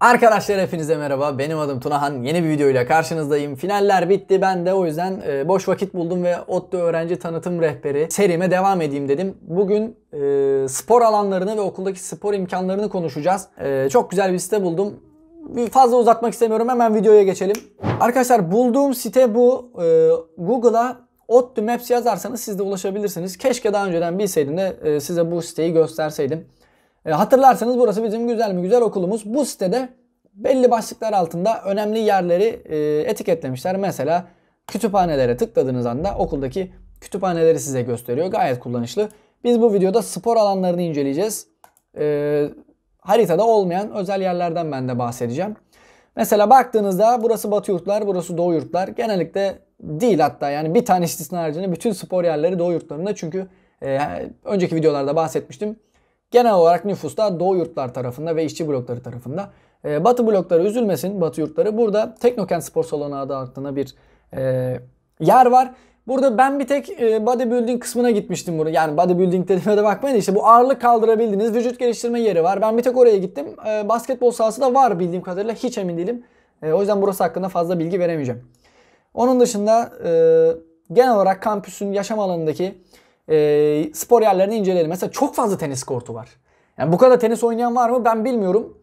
Arkadaşlar hepinize merhaba. Benim adım Tunahan. Yeni bir videoyla karşınızdayım. Finaller bitti. Ben de o yüzden e, boş vakit buldum ve ODTÜ Öğrenci Tanıtım Rehberi serime devam edeyim dedim. Bugün e, spor alanlarını ve okuldaki spor imkanlarını konuşacağız. E, çok güzel bir site buldum. Fazla uzatmak istemiyorum. Hemen videoya geçelim. Arkadaşlar bulduğum site bu. Google'a ODTÜ Maps yazarsanız siz de ulaşabilirsiniz. Keşke daha önceden bilseydim de size bu siteyi gösterseydim. E, hatırlarsanız burası bizim güzel mi güzel okulumuz. Bu sitede belli başlıklar altında önemli yerleri e, etiketlemişler. Mesela kütüphanelere tıkladığınız anda okuldaki kütüphaneleri size gösteriyor. Gayet kullanışlı. Biz bu videoda spor alanlarını inceleyeceğiz. E, haritada olmayan özel yerlerden ben de bahsedeceğim. Mesela baktığınızda burası batı yurtlar, burası doğu yurtlar. Genellikle değil hatta yani bir tane istisna haricinde bütün spor yerleri doğu yurtlarında. Çünkü e, önceki videolarda bahsetmiştim genel olarak nüfusta Doğu yurtlar tarafında ve işçi blokları tarafında. E, Batı blokları üzülmesin Batı yurtları. Burada Teknokent Spor Salonu adı altında bir e, yer var. Burada ben bir tek e, bodybuilding kısmına gitmiştim bunu. Yani bodybuilding dediğime de bakmayın işte bu ağırlık kaldırabildiğiniz vücut geliştirme yeri var. Ben bir tek oraya gittim. E, basketbol sahası da var bildiğim kadarıyla. Hiç emin değilim. E, o yüzden burası hakkında fazla bilgi veremeyeceğim. Onun dışında e, genel olarak kampüsün yaşam alanındaki e, spor yerlerini inceleyelim. Mesela çok fazla tenis kortu var. Yani bu kadar tenis oynayan var mı ben bilmiyorum.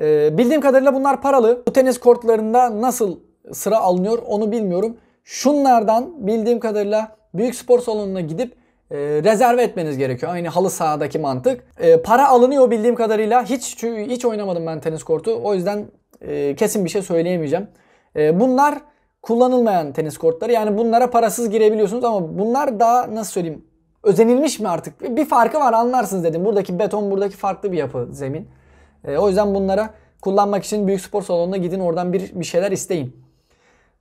E, bildiğim kadarıyla bunlar paralı. Bu tenis kortlarında nasıl sıra alınıyor onu bilmiyorum. Şunlardan bildiğim kadarıyla büyük spor salonuna gidip e, rezerve etmeniz gerekiyor. Aynı halı sahadaki mantık. E, para alınıyor bildiğim kadarıyla. Hiç hiç oynamadım ben tenis kortu. O yüzden e, kesin bir şey söyleyemeyeceğim. E, bunlar kullanılmayan tenis kortları. Yani bunlara parasız girebiliyorsunuz ama bunlar daha nasıl söyleyeyim özenilmiş mi artık? Bir farkı var anlarsınız dedim. Buradaki beton buradaki farklı bir yapı zemin. E, o yüzden bunlara kullanmak için büyük spor salonuna gidin oradan bir, bir şeyler isteyin.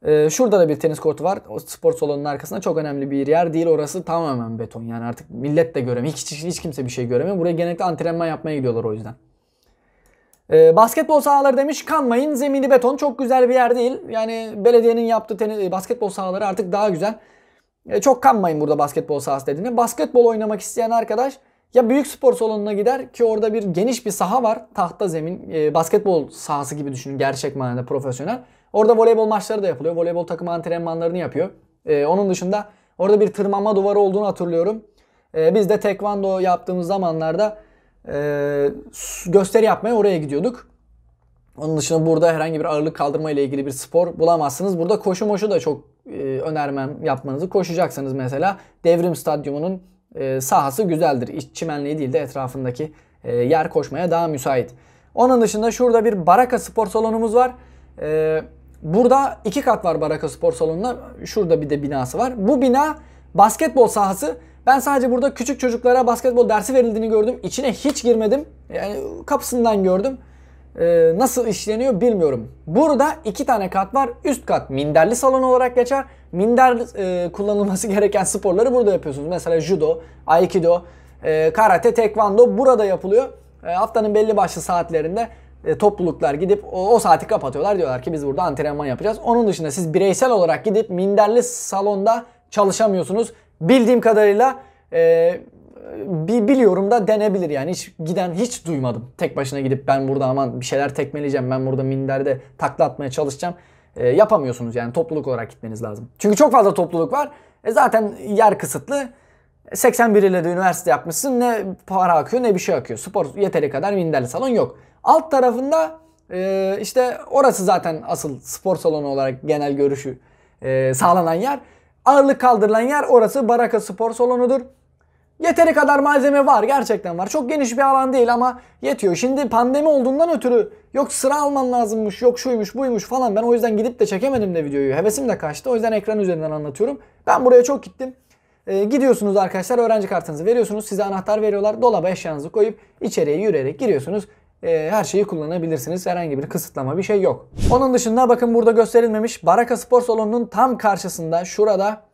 E, şurada da bir tenis kortu var. O spor salonunun arkasında çok önemli bir yer değil. Orası tamamen beton. Yani artık millet de göremiyor. Hiç, hiç, hiç kimse bir şey göremiyor. Buraya genellikle antrenman yapmaya gidiyorlar o yüzden. E, basketbol sahaları demiş kanmayın. Zemini beton çok güzel bir yer değil. Yani belediyenin yaptığı tenis, basketbol sahaları artık daha güzel. E, çok kanmayın burada basketbol sahası dediğine. Basketbol oynamak isteyen arkadaş ya büyük spor salonuna gider ki orada bir geniş bir saha var. Tahta zemin, e, basketbol sahası gibi düşünün gerçek manada profesyonel. Orada voleybol maçları da yapılıyor. Voleybol takım antrenmanlarını yapıyor. E, onun dışında orada bir tırmanma duvarı olduğunu hatırlıyorum. E, biz de tekvando yaptığımız zamanlarda e, gösteri yapmaya oraya gidiyorduk. Onun dışında burada herhangi bir ağırlık kaldırma ile ilgili bir spor bulamazsınız. Burada koşu moşu da çok e, önermem yapmanızı koşacaksanız mesela Devrim Stadyumu'nun e, sahası güzeldir. İç çimenliği değil de etrafındaki e, yer koşmaya daha müsait. Onun dışında şurada bir Baraka spor salonumuz var. Burada iki kat var Baraka spor salonuna. Şurada bir de binası var. Bu bina basketbol sahası. Ben sadece burada küçük çocuklara basketbol dersi verildiğini gördüm. İçine hiç girmedim. Yani kapısından gördüm. Ee, nasıl işleniyor bilmiyorum. Burada iki tane kat var. Üst kat minderli salon olarak geçer. Minder e, kullanılması gereken sporları burada yapıyorsunuz. Mesela judo, aikido, e, karate, tekvando burada yapılıyor. E, haftanın belli başlı saatlerinde e, topluluklar gidip o, o saati kapatıyorlar. Diyorlar ki biz burada antrenman yapacağız. Onun dışında siz bireysel olarak gidip minderli salonda çalışamıyorsunuz. Bildiğim kadarıyla e, biliyorum da denebilir yani hiç giden hiç duymadım. Tek başına gidip ben burada aman bir şeyler tekmeleyeceğim ben burada minderde takla atmaya çalışacağım. E, yapamıyorsunuz yani topluluk olarak gitmeniz lazım. Çünkü çok fazla topluluk var. E, zaten yer kısıtlı. 81 e, ile de üniversite yapmışsın ne para akıyor ne bir şey akıyor. Spor yeteri kadar minderli salon yok. Alt tarafında e, işte orası zaten asıl spor salonu olarak genel görüşü e, sağlanan yer. Ağırlık kaldırılan yer orası Baraka Spor Salonu'dur. Yeteri kadar malzeme var gerçekten var. Çok geniş bir alan değil ama yetiyor. Şimdi pandemi olduğundan ötürü yok sıra alman lazımmış, yok şuymuş, buymuş falan. Ben o yüzden gidip de çekemedim de videoyu. Hevesim de kaçtı. O yüzden ekran üzerinden anlatıyorum. Ben buraya çok gittim. E, gidiyorsunuz arkadaşlar öğrenci kartınızı veriyorsunuz. Size anahtar veriyorlar. Dolaba eşyanızı koyup içeriye yürüyerek giriyorsunuz. E, her şeyi kullanabilirsiniz. Herhangi bir kısıtlama bir şey yok. Onun dışında bakın burada gösterilmemiş. Baraka Spor Salonu'nun tam karşısında şurada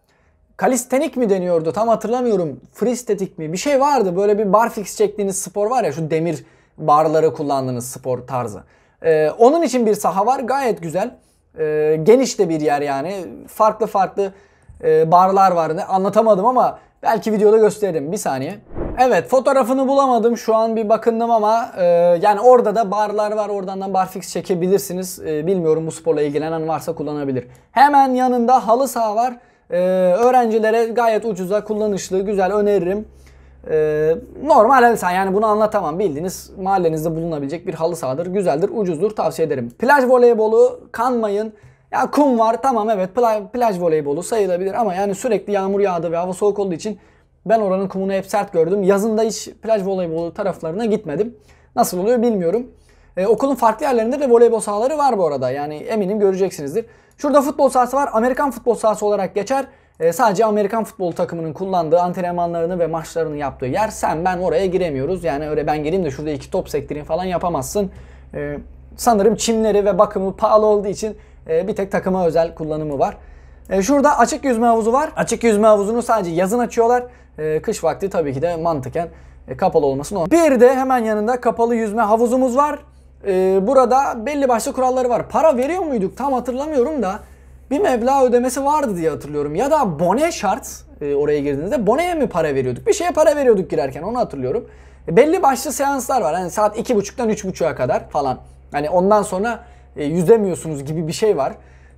Kalistenik mi deniyordu tam hatırlamıyorum. Fristetik mi? Bir şey vardı. Böyle bir barfix çektiğiniz spor var ya şu demir barları kullandığınız spor tarzı. Ee, onun için bir saha var. Gayet güzel. Ee, geniş de bir yer yani. Farklı farklı e, barlar var. Anlatamadım ama belki videoda gösteririm. Bir saniye. Evet fotoğrafını bulamadım şu an bir bakındım ama e, yani orada da barlar var oradan da barfix çekebilirsiniz. E, bilmiyorum bu sporla ilgilenen varsa kullanabilir. Hemen yanında halı saha var. Ee, öğrencilere gayet ucuza, kullanışlı, güzel öneririm. Ee, normal halı saha yani bunu anlatamam. Bildiğiniz mahallenizde bulunabilecek bir halı sahadır. Güzeldir, ucuzdur tavsiye ederim. Plaj voleybolu kanmayın. Ya kum var tamam evet plaj, plaj voleybolu sayılabilir ama yani sürekli yağmur yağdı ve hava soğuk olduğu için ben oranın kumunu hep sert gördüm. Yazında hiç plaj voleybolu taraflarına gitmedim. Nasıl oluyor bilmiyorum. E, okulun farklı yerlerinde de voleybol sahaları var bu arada. Yani eminim göreceksinizdir. Şurada futbol sahası var. Amerikan futbol sahası olarak geçer. E, sadece Amerikan futbol takımının kullandığı antrenmanlarını ve maçlarını yaptığı yer. Sen ben oraya giremiyoruz. Yani öyle ben gireyim de şurada iki top sektireyim falan yapamazsın. E, sanırım çimleri ve bakımı pahalı olduğu için e, bir tek takıma özel kullanımı var. E, şurada açık yüzme havuzu var. Açık yüzme havuzunu sadece yazın açıyorlar. E, kış vakti tabii ki de mantıken e, kapalı olmasın. Bir de hemen yanında kapalı yüzme havuzumuz var e, burada belli başlı kuralları var. Para veriyor muyduk tam hatırlamıyorum da bir meblağ ödemesi vardı diye hatırlıyorum. Ya da bone şart e, oraya girdiğinizde boneye mi para veriyorduk? Bir şeye para veriyorduk girerken onu hatırlıyorum. E, belli başlı seanslar var. Hani saat 2.30'dan 3.30'a kadar falan. Hani ondan sonra e, yüzemiyorsunuz gibi bir şey var.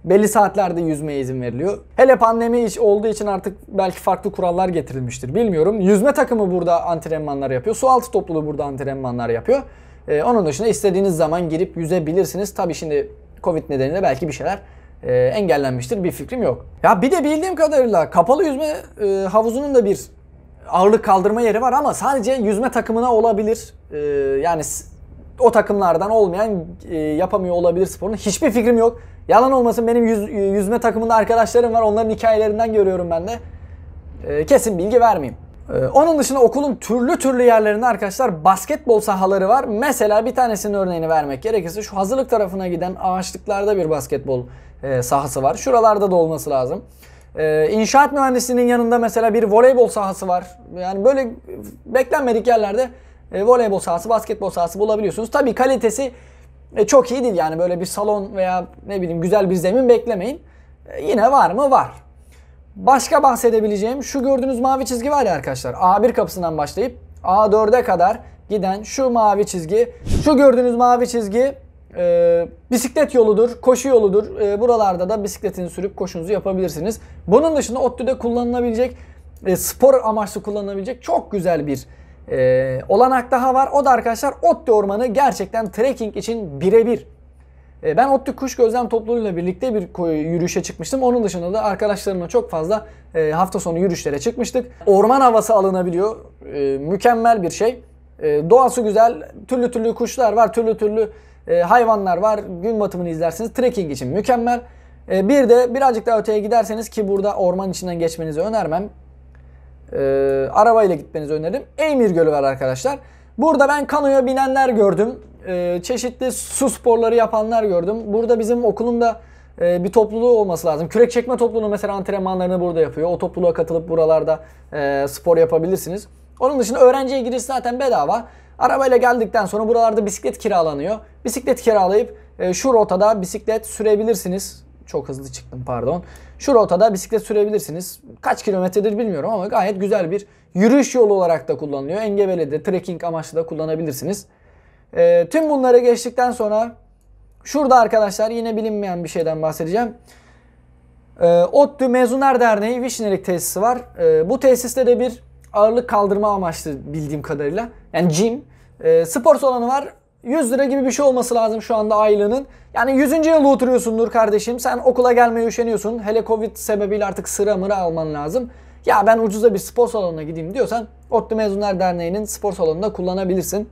Belli saatlerde yüzmeye izin veriliyor. Hele pandemi olduğu için artık belki farklı kurallar getirilmiştir bilmiyorum. Yüzme takımı burada antrenmanlar yapıyor. Su altı topluluğu burada antrenmanlar yapıyor. E, onun dışında istediğiniz zaman girip yüzebilirsiniz. Tabi şimdi Covid nedeniyle belki bir şeyler e, engellenmiştir bir fikrim yok. Ya bir de bildiğim kadarıyla kapalı yüzme e, havuzunun da bir ağırlık kaldırma yeri var ama sadece yüzme takımına olabilir. E, yani o takımlardan olmayan e, yapamıyor olabilir sporunu. Hiçbir fikrim yok. Yalan olmasın benim yüz, yüzme takımında arkadaşlarım var. Onların hikayelerinden görüyorum ben de. E, kesin bilgi vermeyeyim. Ee, onun dışında okulun türlü türlü yerlerinde arkadaşlar basketbol sahaları var. Mesela bir tanesinin örneğini vermek gerekirse şu hazırlık tarafına giden ağaçlıklarda bir basketbol e, sahası var. Şuralarda da olması lazım. Ee, inşaat mühendisinin yanında mesela bir voleybol sahası var. Yani böyle beklenmedik yerlerde e, voleybol sahası, basketbol sahası bulabiliyorsunuz. Tabii kalitesi e, çok iyi değil yani böyle bir salon veya ne bileyim güzel bir zemin beklemeyin. Yine var mı? Var. Başka bahsedebileceğim şu gördüğünüz mavi çizgi var ya arkadaşlar. A1 kapısından başlayıp A4'e kadar giden şu mavi çizgi. Şu gördüğünüz mavi çizgi e, bisiklet yoludur, koşu yoludur. E, buralarda da bisikletini sürüp koşunuzu yapabilirsiniz. Bunun dışında ODTÜ'de kullanılabilecek, e, spor amaçlı kullanılabilecek çok güzel bir e, olanak daha var. O da arkadaşlar ODTÜ ormanı gerçekten trekking için birebir e, ben ODTÜ Kuş Gözlem topluluğuyla birlikte bir yürüyüşe çıkmıştım. Onun dışında da arkadaşlarımla çok fazla e, hafta sonu yürüyüşlere çıkmıştık. Orman havası alınabiliyor. E, mükemmel bir şey. Doğası güzel. Türlü türlü kuşlar var. Türlü türlü hayvanlar var. Gün batımını izlersiniz. Trekking için mükemmel. Bir de birazcık daha öteye giderseniz ki burada orman içinden geçmenizi önermem. Arabayla gitmenizi öneririm. Eymir Gölü var arkadaşlar. Burada ben kanoya binenler gördüm. E, çeşitli su sporları yapanlar gördüm. Burada bizim okulun da e, bir topluluğu olması lazım. Kürek çekme topluluğu mesela antrenmanlarını burada yapıyor. O topluluğa katılıp buralarda e, spor yapabilirsiniz. Onun dışında öğrenciye giriş zaten bedava. Arabayla geldikten sonra buralarda bisiklet kiralanıyor. Bisiklet kiralayıp e, şu rotada bisiklet sürebilirsiniz. Çok hızlı çıktım pardon. Şu rotada bisiklet sürebilirsiniz. Kaç kilometredir bilmiyorum ama gayet güzel bir yürüyüş yolu olarak da kullanılıyor. Engebeli de trekking amaçlı da kullanabilirsiniz. E, tüm bunları geçtikten sonra şurada arkadaşlar yine bilinmeyen bir şeyden bahsedeceğim. E, ODTÜ Mezunlar Derneği Vişnelik tesisi var. E, bu tesiste de bir ağırlık kaldırma amaçlı bildiğim kadarıyla. Yani gym. E, spor salonu var. 100 lira gibi bir şey olması lazım şu anda aylığının. Yani 100. yılda oturuyorsundur kardeşim. Sen okula gelmeye üşeniyorsun. Hele Covid sebebiyle artık sıra mıra alman lazım. Ya ben ucuza bir spor salonuna gideyim diyorsan ODTÜ Mezunlar Derneği'nin spor salonunda kullanabilirsin.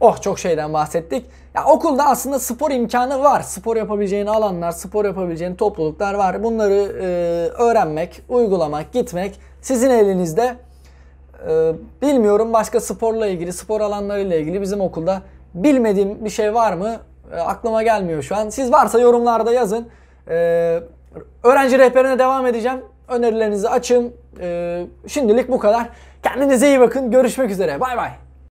Oh çok şeyden bahsettik. Ya okulda aslında spor imkanı var. Spor yapabileceğin alanlar, spor yapabileceğin topluluklar var. Bunları e, öğrenmek, uygulamak, gitmek sizin elinizde. E, bilmiyorum başka sporla ilgili, spor alanlarıyla ilgili bizim okulda bilmediğim bir şey var mı? E, aklıma gelmiyor şu an. Siz varsa yorumlarda yazın. E, öğrenci rehberine devam edeceğim. Önerilerinizi açın. E, şimdilik bu kadar. Kendinize iyi bakın. Görüşmek üzere. Bay bay.